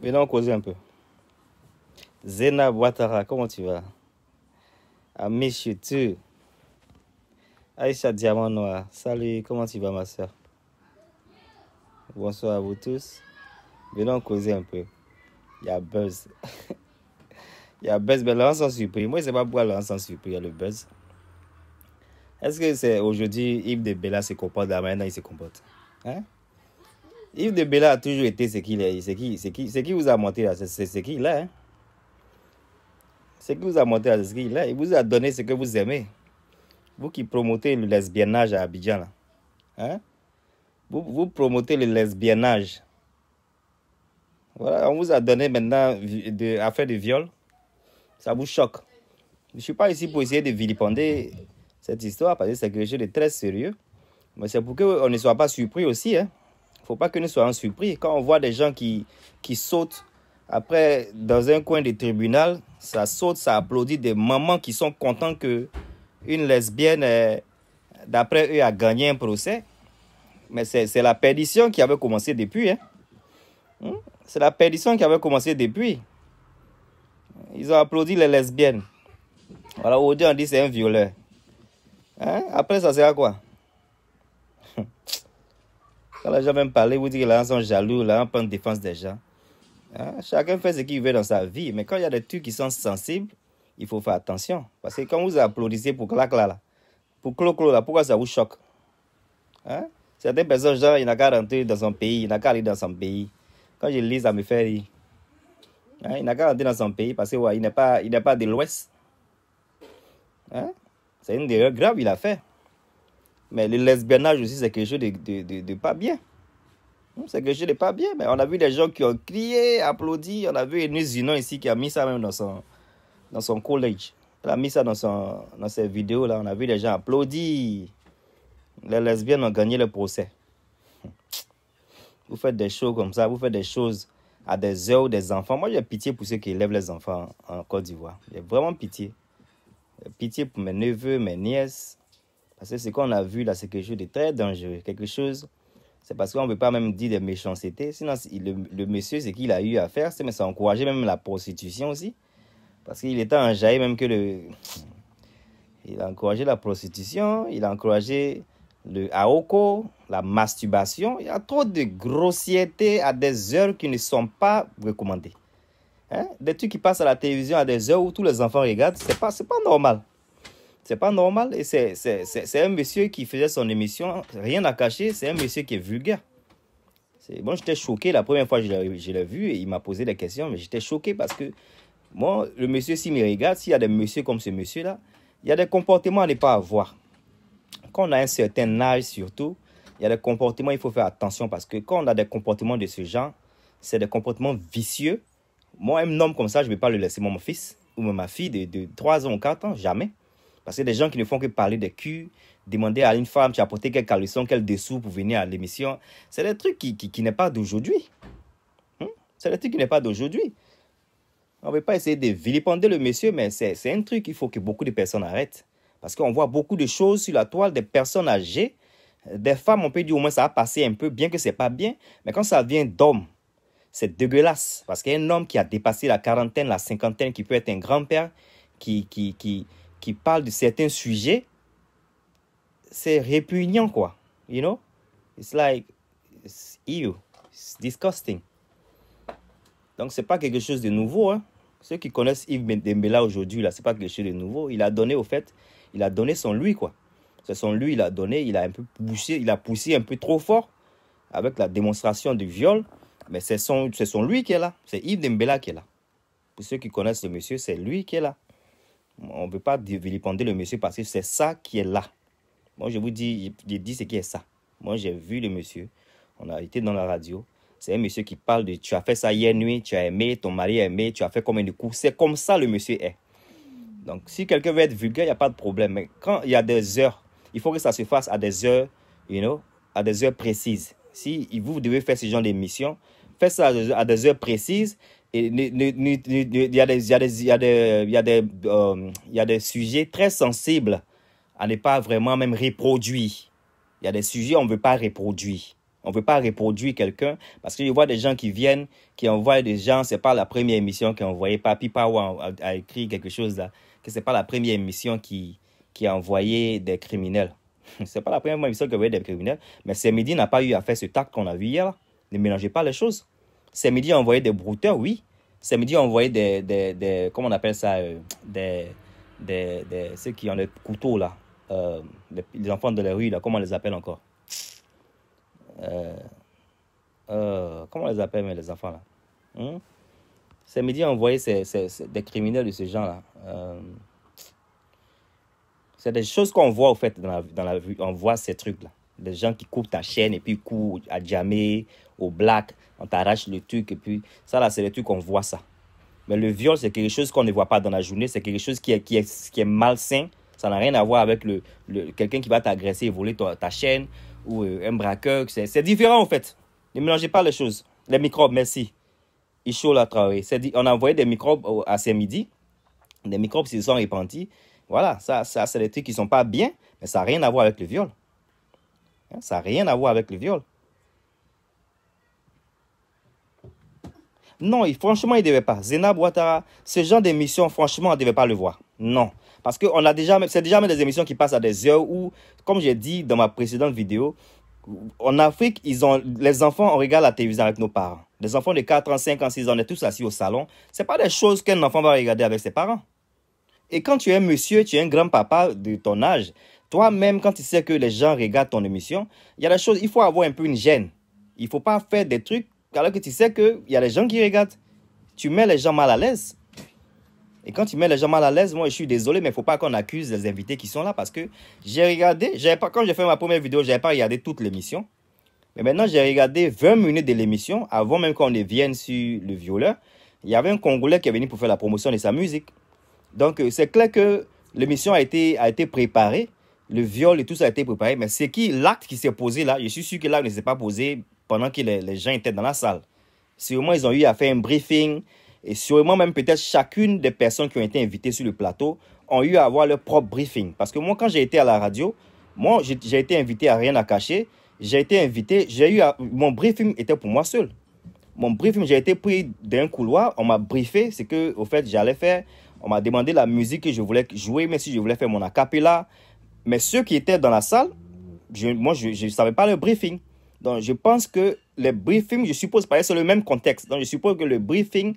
Venons causer un peu. Zena Ouattara, comment tu vas I miss you too. Aïcha Diamant Noir, salut, comment tu vas, ma soeur Bonsoir à vous tous. Venons causer un peu. Il y a buzz. Il y a buzz, mais là, on s'en supprime. Moi, je ne sais pas pourquoi là, on s'en supprime, il y a le buzz. Est-ce que c'est aujourd'hui, Yves de Bella se comporte de la manière dont il se comporte Hein Yves de Bella a toujours été ce qu'il est. Ce qui, qui, vous a monté là, c'est ce qu'il est. Ce qui vous a monté là, c'est ce qu'il est. Il vous a donné ce que vous aimez. Vous qui promotez le lesbiennage à Abidjan, hein. Vous, vous promotez le lesbiennage. Voilà, on vous a donné maintenant de, affaire de viol. Ça vous choque. Je ne suis pas ici pour essayer de vilipender cette histoire parce que c'est quelque chose de très sérieux. Mais c'est pour qu'on ne soit pas surpris aussi. Hein faut pas que nous soyons surpris. Quand on voit des gens qui, qui sautent, après, dans un coin du tribunal, ça saute, ça applaudit des mamans qui sont contents que une lesbienne, euh, d'après eux, a gagné un procès. Mais c'est la perdition qui avait commencé depuis. Hein. Hmm? C'est la perdition qui avait commencé depuis. Ils ont applaudi les lesbiennes. Voilà, aujourd'hui, on dit c'est un violeur. Hein? Après, ça à quoi Quand les gens viennent parler, vous dites là, ils sont jaloux, là, on prend défense des gens. Hein? Chacun fait ce qu'il veut dans sa vie. Mais quand il y a des trucs qui sont sensibles, il faut faire attention. Parce que quand vous applaudissez pour clac là, pour clo-clo là, pourquoi ça vous choque hein? Certaines personnes, genre, il n'a qu'à rentrer dans son pays, il n'a qu'à aller dans son pays. Quand je lis, ça me fait rire. Hein? Il n'a qu'à rentrer dans son pays parce qu'il ouais, n'est pas, pas de l'Ouest. Hein? C'est une erreur grave, qu'il a fait. Mais le lesbiennage aussi, c'est quelque chose de, de, de, pas bien. Hmm, c'est quelque chose de pas bien. Mais on a vu des gens qui ont crié, applaudi. On a vu une Zinon ici qui a mis ça même dans son, dans son collège. Elle a mis ça dans, son, dans ses vidéos. là. On a vu des gens applaudir. Les lesbiennes ont gagné le procès. Vous faites des choses comme ça, vous faites des choses à des heures des enfants. Moi, j'ai pitié pour ceux qui élèvent les enfants en Côte d'Ivoire. J'ai vraiment pitié. J'ai pitié pour mes neveux, mes nièces. Parce que ce qu'on a vu là, c'est quelque chose de très dangereux. Quelque chose, c'est parce qu'on ne veut pas même dire des méchancetés. Sinon, le, monsieur, ce qu'il a eu à faire, c'est mais ça encourager même la prostitution aussi. Parce qu'il était en jaillit, même que le... Il a encouragé la prostitution, il a encouragé le aoko, la masturbation. Il y a trop de grossièreté à des heures qui ne sont pas recommandées. Hein? Des trucs qui passent à la télévision à des heures où tous les enfants regardent, c'est pas, pas normal. C'est pas normal. Et c'est un monsieur qui faisait son émission, rien à cacher, c'est un monsieur qui est vulgaire. Moi, bon, j'étais choqué la première fois que je l'ai vu et il m'a posé des questions, mais j'étais choqué parce que moi, le monsieur, s'il me regarde, s'il y a des messieurs comme ce monsieur-là, il y a des comportements à ne pas avoir. Quand on a un certain âge surtout, il y a des comportements, il faut faire attention parce que quand on a des comportements de ce genre, c'est des comportements vicieux. Moi, un homme comme ça, je ne vais pas le laisser, mon fils ou ma fille de, de 3 ans ou 4 ans, jamais. Parce que des gens qui ne font que parler des culs, demander à une femme, tu as apporté quel caleçon, quel dessous pour venir à l'émission, c'est des trucs qui, n'est pas d'aujourd'hui. Hmm? C'est des trucs qui n'est pas d'aujourd'hui. On ne veut pas essayer de vilipender le monsieur, mais c'est un truc qu'il faut que beaucoup de personnes arrêtent. Parce qu'on voit beaucoup de choses sur la toile, des personnes âgées, des femmes, on peut dire au moins ça a passé un peu, bien que c'est pas bien, mais quand ça vient d'hommes, c'est dégueulasse. Parce qu'un homme qui a dépassé la quarantaine, la cinquantaine, qui peut être un grand-père, qui, qui, qui, qui parle de certains sujets, c'est répugnant, quoi. You know? It's like, it's ew, disgusting. Donc, c'est pas quelque chose de nouveau. Hein. Ceux qui connaissent Yves Dembela aujourd'hui, là, c'est pas quelque chose de nouveau. Il a donné, au fait, il a donné son lui, quoi. C'est son lui, il a donné, il a un peu poussé, il a poussé un peu trop fort avec la démonstration du viol. Mais c'est son, son lui qui est là. C'est Yves Dembela qui est là. Pour ceux qui connaissent le monsieur, c'est lui qui est là. On ne peut pas vilipender le monsieur parce que c'est ça qui est là. Moi, je vous dis, je, dis ce qui est ça. Moi, j'ai vu le monsieur. On a été dans la radio. C'est un monsieur qui parle de tu as fait ça hier nuit, tu as aimé, ton mari a aimé, tu as fait combien de coups. C'est comme ça le monsieur est. Donc, si quelqu'un veut être vulgaire, il n'y a pas de problème. Mais quand il y a des heures, il faut que ça se fasse à des heures, you know, à des heures précises. Si vous devez faire ce genre d'émission, faites ça à des heures précises il y a des, il y a des, sujets très sensibles à ne pas vraiment même reproduire. Il y a des sujets on ne veut pas reproduire. On ne veut pas reproduire quelqu'un parce que je vois des gens qui viennent, qui envoient des gens. C'est pas la première émission qui a envoyé. Papi Power a, écrit quelque chose là, que n'est pas la première émission qui, qui a envoyé des criminels. c'est pas la première émission qui a envoyé des criminels. Mais midi n'a pas eu à faire ce tact qu'on a vu hier. Ne mélangez pas les choses. Ces médias ont envoyé des brouteurs, oui. Ces médias ont envoyé des, des, des comment on appelle ça, euh, des, ceux qui ont des couteaux, là. Euh, les, enfants de la rue, là, comment on les appelle encore euh, Comment on les appelle, les enfants, là hmm? Ces médias envoyé des criminels de ce genre-là. c'est des choses qu'on voit, au fait, dans la, dans la vue. On voit ces trucs-là des gens qui coupent ta chaîne et puis courent à jamais, au black, on t'arrache le truc et puis ça là, c'est le truc qu'on voit ça. Mais le viol, c'est quelque chose qu'on ne voit pas dans la journée, c'est quelque chose qui est, qui est, qui est malsain. Ça n'a rien à voir avec le, le quelqu'un qui va t'agresser et voler ta, chaîne ou euh, un braqueur. C'est différent en fait. Ne mélangez pas les choses. Les microbes, merci. chaud l'a travaillé. On a envoyé des microbes à ces midi. Des microbes se sont répandus. Voilà, ça, ça c'est des trucs qui ne sont pas bien, mais ça n'a rien à voir avec le viol. Hein, ça n'a rien à voir avec le viol. Non, franchement, il ne devait pas. Zénab Ouattara, ce genre d'émission, franchement, on ne devait pas le voir. Non. Parce que a déjà, c'est déjà même des émissions qui passent à des heures où, comme j'ai dit dans ma précédente vidéo, en Afrique, ils ont, les enfants, on regarde la télévision avec nos parents. Les enfants de 4 ans, 5 ans, 6 ans, on est tous assis au salon. Ce pas des choses qu'un enfant va regarder avec ses parents. Et quand tu es un monsieur, tu es un grand-papa de ton âge, toi-même, quand tu sais que les gens regardent ton émission, il y a la choses, il faut avoir un peu une gêne. Il ne faut pas faire des trucs alors que tu sais qu'il y a des gens qui regardent. Tu mets les gens mal à l'aise. Et quand tu mets les gens mal à l'aise, moi je suis désolé, mais il ne faut pas qu'on accuse les invités qui sont là parce que j'ai regardé, pas, quand j'ai fait ma première vidéo, je n'avais pas regardé toute l'émission. Mais maintenant, j'ai regardé 20 minutes de l'émission avant même qu'on ne vienne sur le violeur. Il y avait un Congolais qui est venu pour faire la promotion de sa musique. Donc euh, c'est clair que l'émission a été, a été préparée le viol et tout ça a été préparé. Mais c'est qui l'acte qui s'est posé là Je suis sûr que l'acte ne s'est pas posé pendant que les, les, gens étaient dans la salle. Sûrement, ils ont eu à faire un briefing. Et sûrement, même peut-être chacune des personnes qui ont été invitées sur le plateau ont eu à avoir leur propre briefing. Parce que moi, quand j'ai été à la radio, moi, j'ai été invité à rien à cacher. J'ai été invité, j'ai eu à, mon briefing était pour moi seul. Mon briefing, j'ai été pris d'un couloir, on m'a briefé, c'est que au fait, j'allais faire, on m'a demandé la musique que je voulais jouer, mais si je voulais faire mon acapella, mais ceux qui étaient dans la salle, moi, je ne savais pas le briefing. Donc, je pense que le briefing, je suppose, pareil, c'est le même contexte. Donc, je suppose que le briefing,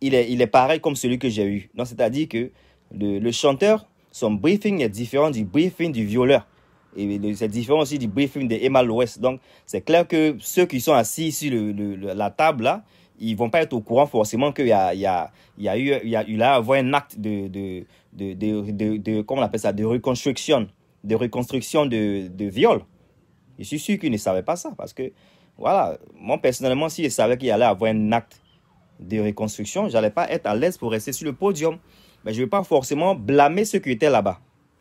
il est, il est pareil comme celui que j'ai eu. Donc, c'est-à-dire que le, le, chanteur, son briefing est différent du briefing du violeur. Et c'est différent aussi du briefing de Emma West. Donc, c'est clair que ceux qui sont assis sur le, la table, là, ils vont pas être au courant forcément qu'il y a, il a, il a eu, il a eu là, un acte de, de, de comment on appelle ça, de reconstruction de reconstruction de, de viol. Je suis sûr qu'il ne savait pas ça parce que, voilà, moi personnellement, si je savais qu'il allait avoir un acte de reconstruction, je n'allais pas être à l'aise pour rester sur le podium. Mais je ne vais pas forcément blâmer ceux qui étaient là-bas.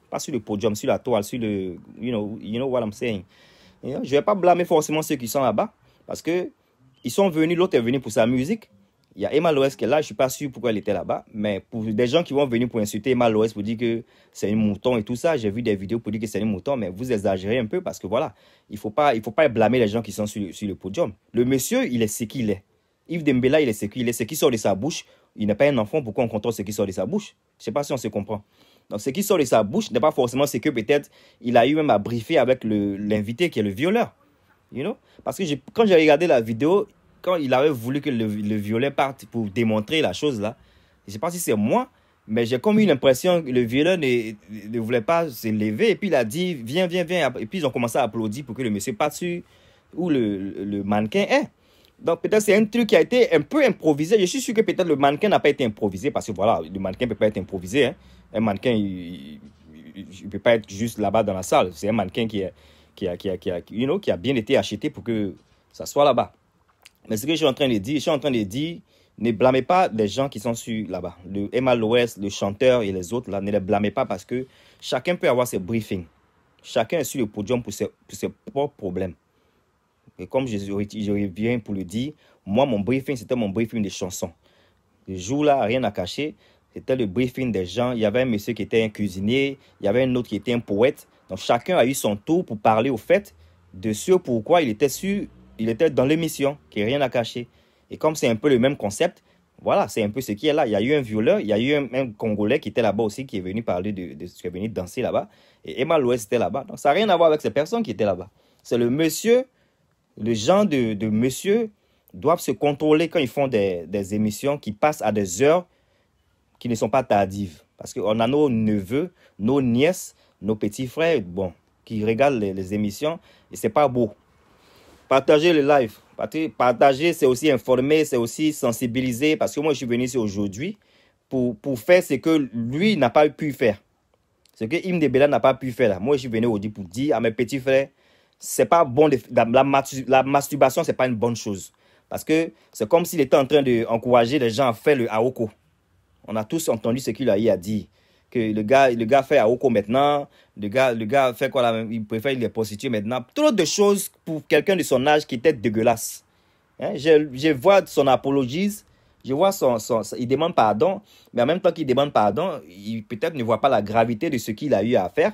Pas sur le podium, sur la toile, sur le. You know, you know what I'm saying. Euh, je ne vais pas blâmer forcément ceux qui sont là-bas parce que ils sont venus, l'autre est venu pour sa musique y a Emma Loès qui est là, je suis pas sûr pourquoi elle était là-bas, mais pour des gens qui vont venir pour insulter Emma Loès pour dire que c'est un mouton et tout ça, j'ai vu des vidéos pour dire que c'est un mouton, mais vous exagérez un peu parce que voilà, il faut pas, il faut pas blâmer les gens qui sont sur, le podium. Le monsieur, il est ce qu'il est. Yves Dembélé, il est ce qu'il est, ce qui sort de sa bouche. Il n'est pas un enfant, pourquoi on contrôle ce qui sort de sa bouche Je sais pas si on se comprend. Donc, ce qui sort de sa bouche n'est pas forcément ce que peut-être il a eu même à briefer avec l'invité qui est le violeur. You know? Parce que quand j'ai regardé la vidéo, quand il avait voulu que le, le parte pour démontrer la chose là, je ne sais pas si c'est moi, mais j'ai comme eu l'impression que le violet ne, ne voulait pas se lever. Et puis il a dit, viens, viens, viens. Et puis ils ont commencé à applaudir pour que le monsieur parte sur où le, le mannequin est. Donc peut-être c'est un truc qui a été un peu improvisé. Je suis sûr que peut-être le mannequin n'a pas été improvisé parce que voilà, le mannequin ne peut pas être improvisé. Hein. Un mannequin, il ne peut pas être juste là-bas dans la salle. C'est un mannequin qui qui, a, qui, a, qui, a, qui a bien été acheté pour que ça soit là-bas. Mais ce que je suis en train de dire, je suis en train de dire, ne blâmez pas les gens qui sont sur là-bas. Le Emma le chanteur et les autres, là, ne les blâmez pas parce que chacun peut avoir ses briefings. Chacun est sur le podium pour ses, propres problèmes. Et comme je, je, reviens pour le dire, moi, mon briefing, c'était mon briefing de chansons. Le jour-là, rien à cacher, c'était le briefing des gens. Il y avait un monsieur qui était un cuisinier, il y avait un autre qui était un poète. Donc, chacun a eu son tour pour parler au fait de ce pourquoi il était sur il était dans l'émission, qui rien à cacher. Et comme c'est un peu le même concept, voilà, c'est un peu ce qui est là. Il y a eu un violeur, il y a eu un, Congolais qui était là-bas aussi, qui est venu parler de, ce qui est venu danser là-bas. Et Emma Louis était là-bas. Donc ça n'a rien à voir avec ces personnes qui étaient là-bas. C'est le monsieur, le genre de, monsieur doivent se contrôler quand ils font des, émissions qui passent à des heures qui ne sont pas tardives. Parce qu'on a nos neveux, nos nièces, nos petits frères, bon, qui regardent les, les émissions et c'est pas beau. Partager le live. Partager, c'est aussi informer, c'est aussi sensibiliser. Parce que moi, je suis venu ici aujourd'hui pour, pour faire ce que lui n'a pas pu faire. Ce que Im Debela n'a pas pu faire. Moi, je suis venu aujourd'hui pour dire à mes petits frères, c'est pas bon. la, masturbation, c'est pas une bonne chose. Parce que c'est comme s'il était en train d'encourager les gens à faire le Aoko. On a tous entendu ce qu'il a dit. Que le gars, le gars fait Aoko maintenant, le gars, le gars fait quoi là Il préfère les prostituer maintenant. Trop de choses pour quelqu'un de son âge qui était dégueulasse. Hein, je, je, vois son apologise, je vois son, son, Il demande pardon, mais en même temps qu'il demande pardon, il peut-être ne voit pas la gravité de ce qu'il a eu à faire.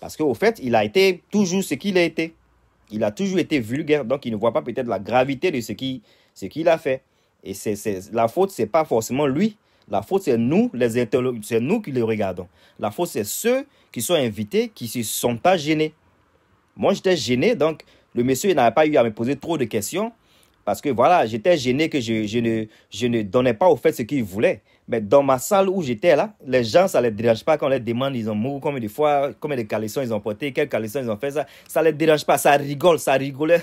Parce qu'au fait, il a été toujours ce qu'il a été. Il a toujours été vulgaire, donc il ne voit pas peut-être la gravité de ce qu'il ce qu'il a fait. Et c'est la faute, c'est pas forcément lui, la faute, c'est nous, les c'est nous qui les regardons. La faute, c'est ceux qui sont invités, qui ne se sont pas gênés. Moi, j'étais gêné, donc le monsieur n'avait pas eu à me poser trop de questions parce que voilà, j'étais gêné que je, ne, je ne donnais pas au fait ce qu'il voulait. Mais dans ma salle où j'étais là, les gens, ça les dérange pas quand on les demande, ils ont mouru combien de fois, combien de caleçons ils ont porté, quels caleçons ils ont fait ça. Ça les dérange pas, ça rigole, ça rigolait.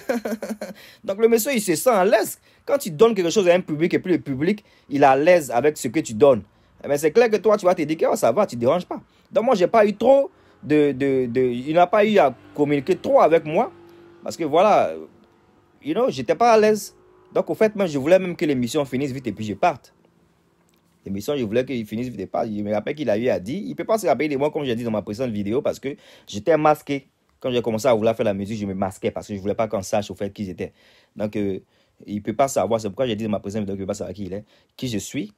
Donc le monsieur, il se sent à l'aise. Quand tu donnes quelque chose à un public et puis le public, il est à l'aise avec ce que tu donnes. Mais eh c'est clair que toi, tu vas te dire que oh, ça va, tu ne déranges pas. Donc moi, je n'ai pas eu trop de, de, Il n'a pas eu à communiquer trop avec moi. Parce que voilà, you know, j'étais pas à l'aise. Donc au fait, je voulais même que l'émission finisse vite et puis je parte. L'émission, je voulais qu'il finisse vite pas. Je me rappelle qu'il a eu à dire. Il ne peut pas se rappeler de moi, comme j'ai dit dans ma précédente vidéo, parce que j'étais masqué. Quand j'ai commencé à vouloir faire la musique, je me masquais parce que je ne voulais pas qu'on sache au fait qui j'étais. Donc, euh, il ne peut pas savoir. C'est pourquoi j'ai dit dans ma précédente vidéo qu'il ne peut pas savoir qui il est, qui je suis.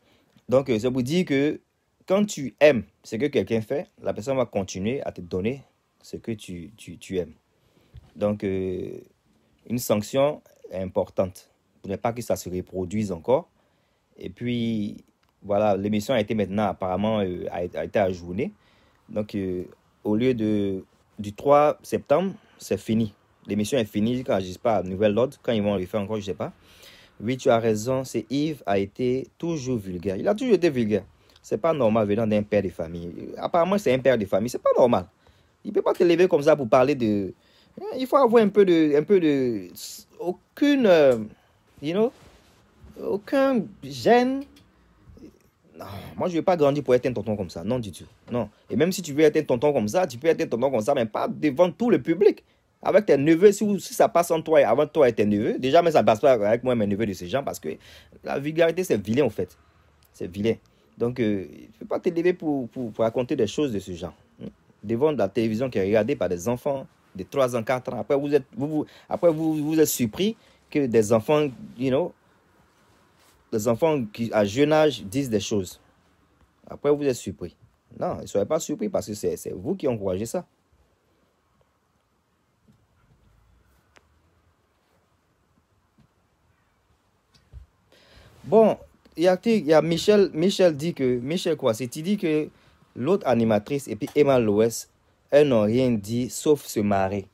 Donc, je ça vous dit que quand tu aimes ce que quelqu'un fait, la personne va continuer à te donner ce que tu, tu, tu aimes. Donc, euh, une sanction est importante pour ne pas que ça se reproduise encore. Et puis, voilà, l'émission a été maintenant apparemment euh, a, été ajournée. Donc, euh, au lieu de, du 3 septembre, c'est fini. L'émission est finie, quand ne sais pas, nouvelle ordre, quand ils vont le faire encore, je sais pas. Oui, tu as raison, c'est Yves a été toujours vulgaire. Il a toujours été vulgaire. C'est pas normal venant d'un père de famille. Apparemment, c'est un père de famille. C'est pas normal. Il peut pas te lever comme ça pour parler de. Hein, il faut avoir un peu de. Un peu de aucune. Euh, you know Aucun gêne non, moi je ne vais pas grandir pour être un tonton comme ça. Non, du tout. Non. Et même si tu veux être un tonton comme ça, tu peux être un tonton comme ça, mais pas devant tout le public. Avec tes neveux, si, ça passe en toi et avant toi et tes neveux, déjà, mais ça ne passe pas avec moi et mes neveux de ces gens parce que la vulgarité, c'est vilain en fait. C'est vilain. Donc, tu euh, ne peux pas t'élever pour, pour, raconter des choses de ce genre. Hmm? Devant la télévision qui est regardée par des enfants de 3 ans, 4 ans. Après, vous êtes, vous, vous après vous, vous êtes surpris que des enfants, you know, les enfants qui, à jeune âge, disent des choses. Après, vous êtes surpris. Non, ne soyez pas surpris parce que c'est vous qui encouragez ça. Bon, il y a, y a, Michel, Michel dit que, Michel quoi, c'est tu dit que l'autre animatrice et puis Emma Loès, elles n'ont rien dit sauf se marrer.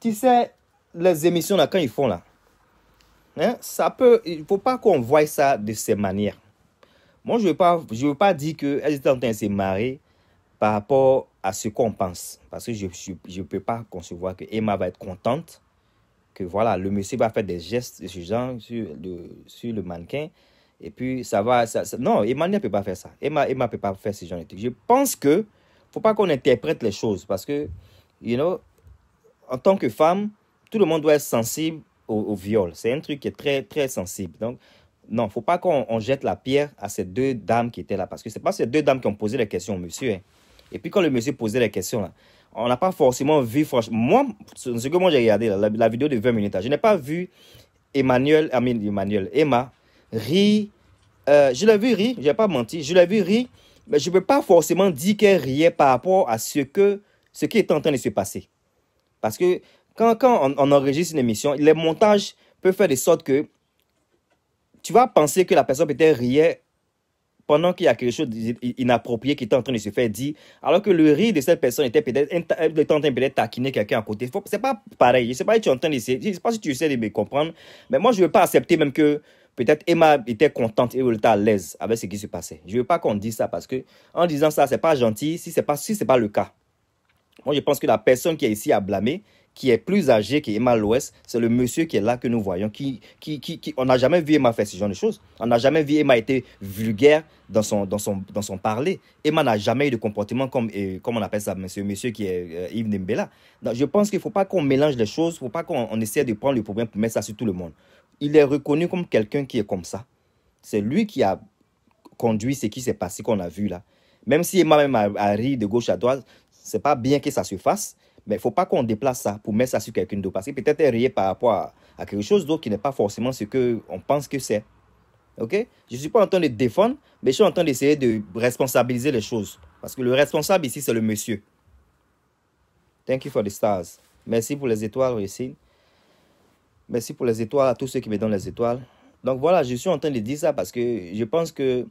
Tu sais, les émissions là, quand ils font là, Hein? ça peut, il ne faut pas qu'on voie ça de ces manières. Moi, je ne veux, pas, je veux pas dire qu'elle est en train de se marrer par rapport à ce qu'on pense. Parce que je ne peux pas concevoir que Emma va être contente, que voilà, le monsieur va faire des gestes de sur le, sur le mannequin. Et puis, ça va. Ça, non, Emma ne peut pas faire ça. Emma ne peut pas faire ce genre de truc. Je pense que faut pas qu'on interprète les choses parce que, you know, en tant que femme, tout le monde doit être sensible au, viol. C'est un truc qui est très, très sensible. Donc, non, faut pas qu'on jette la pierre à ces deux dames qui étaient là, parce que c'est pas ces deux dames qui ont posé les questions, monsieur. Hein. Et puis quand le monsieur posait les questions, là, on n'a pas forcément vu, franchement, moi, ce que moi j'ai regardé, la, vidéo de 20 minutes, je n'ai pas vu Emmanuel, Emmanuel, Emma, rire. Euh, je l'ai vu rire, je n'ai pas menti, je l'ai vu rire, mais je ne peux pas forcément dire qu'elle riait par rapport à ce, que, ce qui est en train de se passer. Parce que quand, quand on, enregistre une émission, les montages peuvent faire de sorte que tu vas penser que la personne peut-être riait pendant qu'il y a quelque chose d'inapproprié qui était en train de se faire dire, alors que le rire de cette personne était peut-être en train de taquiner quelqu'un à côté. C'est pas pareil. Je sais pas si tu es en train sais pas si tu essaies de me comprendre. Mais moi, je veux pas accepter même que peut-être Emma était contente et elle était à l'aise avec ce qui se passait. Je veux pas qu'on dise ça parce que en disant ça, c'est pas gentil si c'est pas, si c'est pas le cas. Moi, je pense que la personne qui est ici à blâmer, qui est plus âgé que Emma l'Ouest, c'est le monsieur qui est là que nous voyons. Qui, qui, qui, on n'a jamais vu Emma faire ce genre de choses. On n'a jamais vu Emma être vulgaire dans son, dans son, dans son parler. Emma n'a jamais eu de comportement comme, euh, comme on appelle ça, monsieur, monsieur qui est euh, Yves Nembella. Donc, je pense qu'il ne faut pas qu'on mélange les choses, il ne faut pas qu'on essaie de prendre le problème pour mettre ça sur tout le monde. Il est reconnu comme quelqu'un qui est comme ça. C'est lui qui a conduit ce qui s'est passé qu'on a vu là. Même si Emma même a, a ri de gauche à droite, c'est pas bien que ça se fasse. Mais il ne faut pas qu'on déplace ça pour mettre ça sur quelqu'un d'autre. Parce que peut-être elle riait par rapport à, quelque chose d'autre qui n'est pas forcément ce qu'on pense que c'est. OK Je ne suis pas en train de défendre, mais je suis en train d'essayer de responsabiliser les choses. Parce que le responsable ici, c'est le monsieur. Thank you for the stars. Merci pour les étoiles, Racine. Merci pour les étoiles, à tous ceux qui me donnent les étoiles. Donc voilà, je suis en train de dire ça parce que je pense que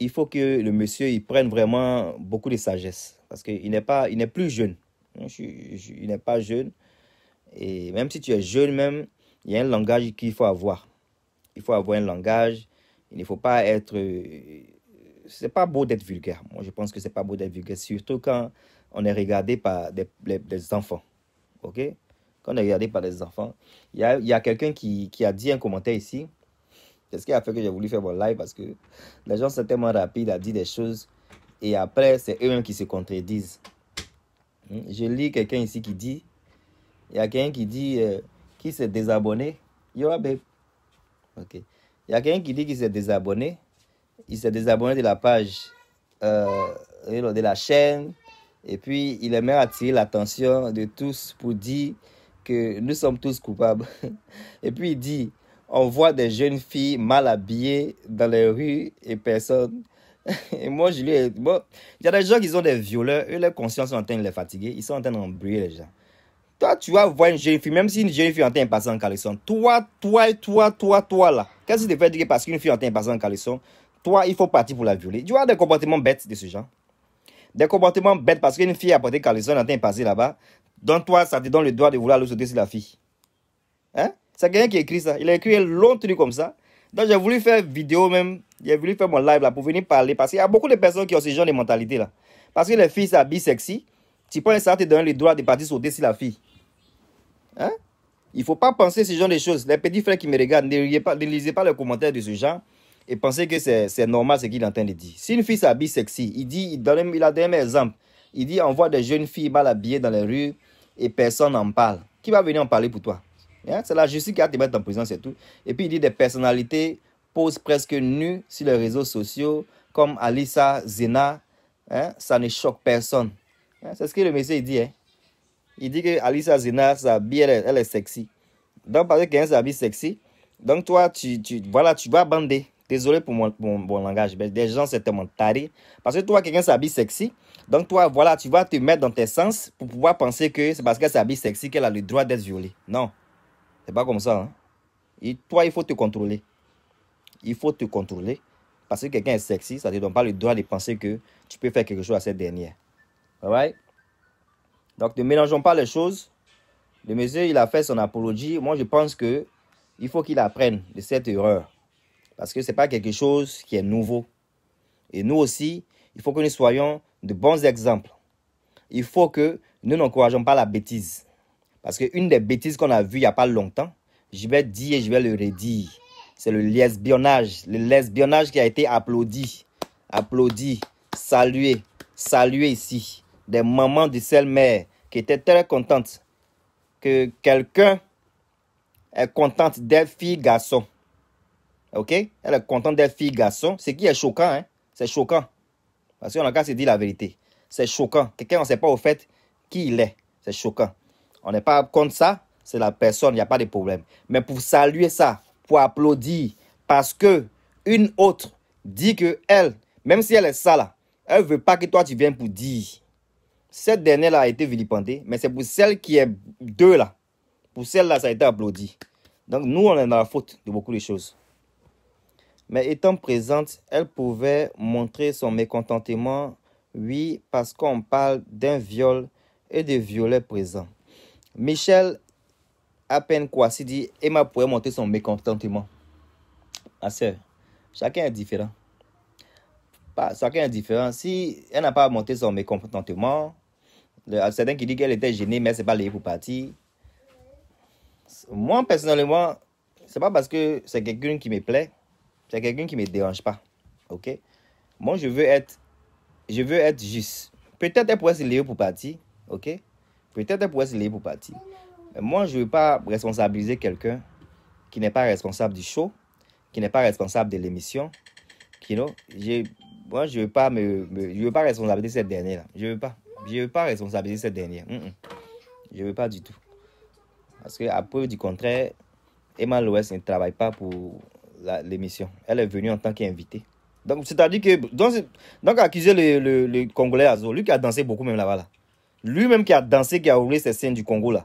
il faut que le monsieur il prenne vraiment beaucoup de sagesse. Parce qu'il n'est pas, il n'est plus jeune. Je, je, il pas jeune. Et même si tu es jeune, même, il y a un langage qu'il faut avoir. Il faut avoir un langage. Il ne faut pas être. Euh, c'est pas beau d'être vulgaire. Moi, je pense que c'est pas beau d'être vulgaire, surtout quand on est regardé par des, des enfants. OK Quand on est regardé par des enfants. Il y a, y a quelqu'un qui, qui, a dit un commentaire ici. C'est ce qui a fait que j'ai voulu faire mon live parce que les gens sont tellement rapides à dire des choses et après, c'est eux-mêmes qui se contredisent. Hmm? Je lis quelqu'un ici qui dit, il y a quelqu'un qui dit, euh, qui s'est désabonné, Ok. Il y a quelqu'un qui dit qu'il s'est désabonné, il s'est désabonné de la page, euh, de la chaîne, et puis il aimait attirer l'attention de tous pour dire que nous sommes tous coupables. Et puis il dit, on voit des jeunes filles mal habillées dans les rues et personne Et moi, je lui Bon, il y a des gens qui sont des violeurs, eux, leur conscience est en train de les fatiguer, ils sont en train d'embrouiller les gens. Toi, tu vas voir une jeune fille, même si une jeune fille en train de passer en caleçon, toi, toi, toi, toi, toi, là, qu'est-ce que tu fais dire parce qu'une fille en train de passer en caleçon, toi, il faut partir pour la violer Tu vois des comportements bêtes de ce genre. Des comportements bêtes parce qu'une fille a porté caleçon en train de passer là-bas, donc toi, ça te donne le droit de vouloir le sauter sur la fille. Hein? C'est quelqu'un qui écrit ça. Il a écrit un long truc comme ça. Donc j'ai voulu faire vidéo même, j'ai voulu faire mon live là pour venir parler parce qu'il y a beaucoup de personnes qui ont ce genre de mentalité là. Parce que les filles s'habillent sexy, tu prends ça, tu donnes le droit de partir sauter sur la fille. Hein? Il ne faut pas penser ce genre de choses. Les petits frères qui me regardent, ne, pas, lisez pas les commentaires de ce genre et pensez que c'est normal ce qu'il est en train de dire. Si une fille s'habille sexy, il dit, il, il a donné un exemple. Il dit, on voit des jeunes filles mal habillées dans les rues et personne n'en parle. Qui va venir en parler pour toi Hein, c'est la justice qui a te mettre en prison, c'est tout. Et puis il dit des personnalités posent presque nues sur les réseaux sociaux, comme Alissa Zena. Hein, ça ne choque personne. Hein, c'est ce que le monsieur dit. Il dit que Alissa Zena sa elle, elle, est sexy. Donc parce que quelqu'un s'habille sexy, donc toi, tu, tu, voilà, tu vas bander. Désolé pour mon, mon, langage, mais des gens, c'est tellement taré. Parce que toi, quelqu'un s'habille sexy. Donc, toi, voilà, tu vas te mettre dans tes sens pour pouvoir penser que c'est parce qu'elle s'habille sexy qu'elle a le droit d'être violée. Non. C'est pas comme ça. Hein. toi, il faut te contrôler. Il faut te contrôler. Parce que quelqu'un est sexy, ça ne te donne pas le droit de penser que tu peux faire quelque chose à cette dernière. Alright? Donc, ne mélangeons pas les choses. Le monsieur, il a fait son apologie. Moi, je pense que il faut qu'il apprenne de cette erreur. Parce que ce n'est pas quelque chose qui est nouveau. Et nous aussi, il faut que nous soyons de bons exemples. Il faut que nous n'encourageons pas la bêtise. Parce qu'une des bêtises qu'on a vues il n'y a pas longtemps, je vais dire et je vais le redire, c'est le lesbionnage. Le lesbionnage qui a été applaudi, applaudi, salué, salué ici. Des mamans de celle mère qui étaient très contentes que quelqu'un est contente d'être fille garçon. OK Elle est contente d'être fille garçon. Ce qui est choquant, hein? C'est choquant. Parce qu'on a qu'à se dire la vérité. C'est choquant. Quelqu'un, on ne sait pas au fait qui il est. C'est choquant. On n'est pas contre ça, c'est la personne, il n'y a pas de problème. Mais pour saluer ça, pour applaudir, parce que une autre dit que elle, même si elle est sale, elle ne veut pas que toi tu viennes pour dire. Cette dernière-là a été vilipendée, mais c'est pour celle qui est deux là. Pour celle-là, ça a été applaudi. Donc nous, on est dans la faute de beaucoup de choses. Mais étant présente, elle pouvait montrer son mécontentement, oui, parce qu'on parle d'un viol et de violets présents. Michel, à peine quoi, s'il dit Emma pourrait monter son mécontentement. Ah soeur, chacun est différent. chacun est différent. Si elle n'a pas monté son mécontentement, certains qui disent qu'elle était gênée, mais c'est pas lié pour partir. Moi, personnellement, c'est pas parce que c'est quelqu'un qui me plaît, c'est quelqu'un qui me dérange pas. Ok? Moi, je veux être, je veux être juste. Peut-être elle pourrait se lier pour partir. Ok? Peut-être elle pourrait se pour partir. moi, je ne veux pas responsabiliser quelqu'un qui n'est pas responsable du show, qui n'est pas responsable de l'émission. Moi, je ne veux pas me, veux pas responsabiliser cette dernière. Je ne veux pas. Je ne veux pas responsabiliser cette dernière. Je ne veux pas du tout. Parce qu'à preuve du contraire, Emma Loès ne travaille pas pour l'émission. Elle est venue en tant qu'invitée. Donc, c'est-à-dire que. Donc, accuser le, le Congolais Azo, lui qui a dansé beaucoup même là-bas. Là. Lui-même qui a dansé, qui a roulé ces scènes du Congo là.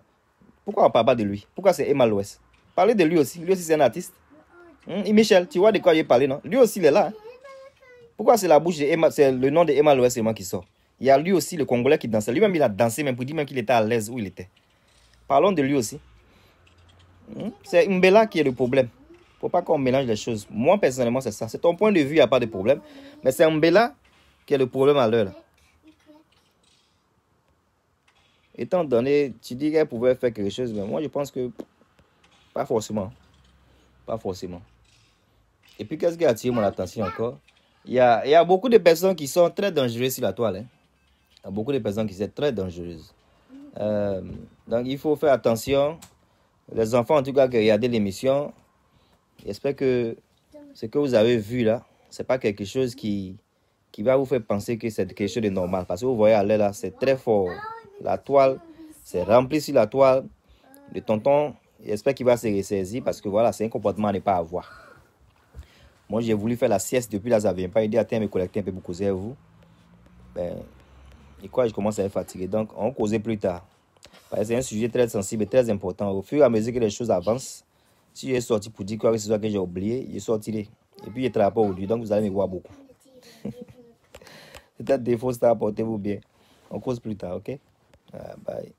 Pourquoi on parle pas de lui Pourquoi c'est Emma Louès Parlez de lui aussi. Lui aussi, c'est un artiste. Hein? et Michel, tu vois de quoi il est parlé, non Lui aussi, il est là. Hein. Pourquoi c'est la bouche de Emma, c'est le nom de Emma Louès seulement qui sort Il y a lui aussi, le Congolais qui dansait. Lui-même, il a dansé même pour dire même qu'il était à l'aise où il était. Parlons de lui aussi. Hein? C'est Mbela qui est le problème. Faut pas qu'on mélange les choses. Moi, personnellement, c'est ça. C'est ton point de vue, il n'y a pas de problème. Mais c'est Mbela qui est le problème à l'heure. étant donné, tu dis qu'elle pouvait faire quelque chose, mais moi je pense que pas forcément. Pas forcément. Et puis qu'est-ce qui a attiré mon attention encore il y, a, il y a beaucoup de personnes qui sont très dangereuses sur la toile. Hein. Il y a beaucoup de personnes qui sont très dangereuses. Euh, donc il faut faire attention. Les enfants, en tout cas, qui regardent l'émission, j'espère que ce que vous avez vu là, c'est pas quelque chose qui, qui va vous faire penser que c'est quelque chose de normal. Parce que vous voyez, à là, c'est très fort la toile. C'est rempli sur la toile. Le tonton, j'espère qu'il va se ressaisir parce que voilà, c'est un comportement à ne pas avoir. Moi, j'ai voulu faire la sieste depuis là, ça pas. Il dit, attends, me collecter un peu pour causer à vous. Ben, et quoi, je commence à être fatigué. Donc, on causait plus tard. C'est un sujet très sensible et très important. Au fur et à mesure que les choses avancent, si suis sorti pour dire quoi que ce soit que j'ai oublié, je sortirai. Et puis, je ne travaille pas aujourd'hui, donc vous allez me voir beaucoup. C'est un défaut, ça, porter vous bien. On cause plus tard, ok? Uh, bye.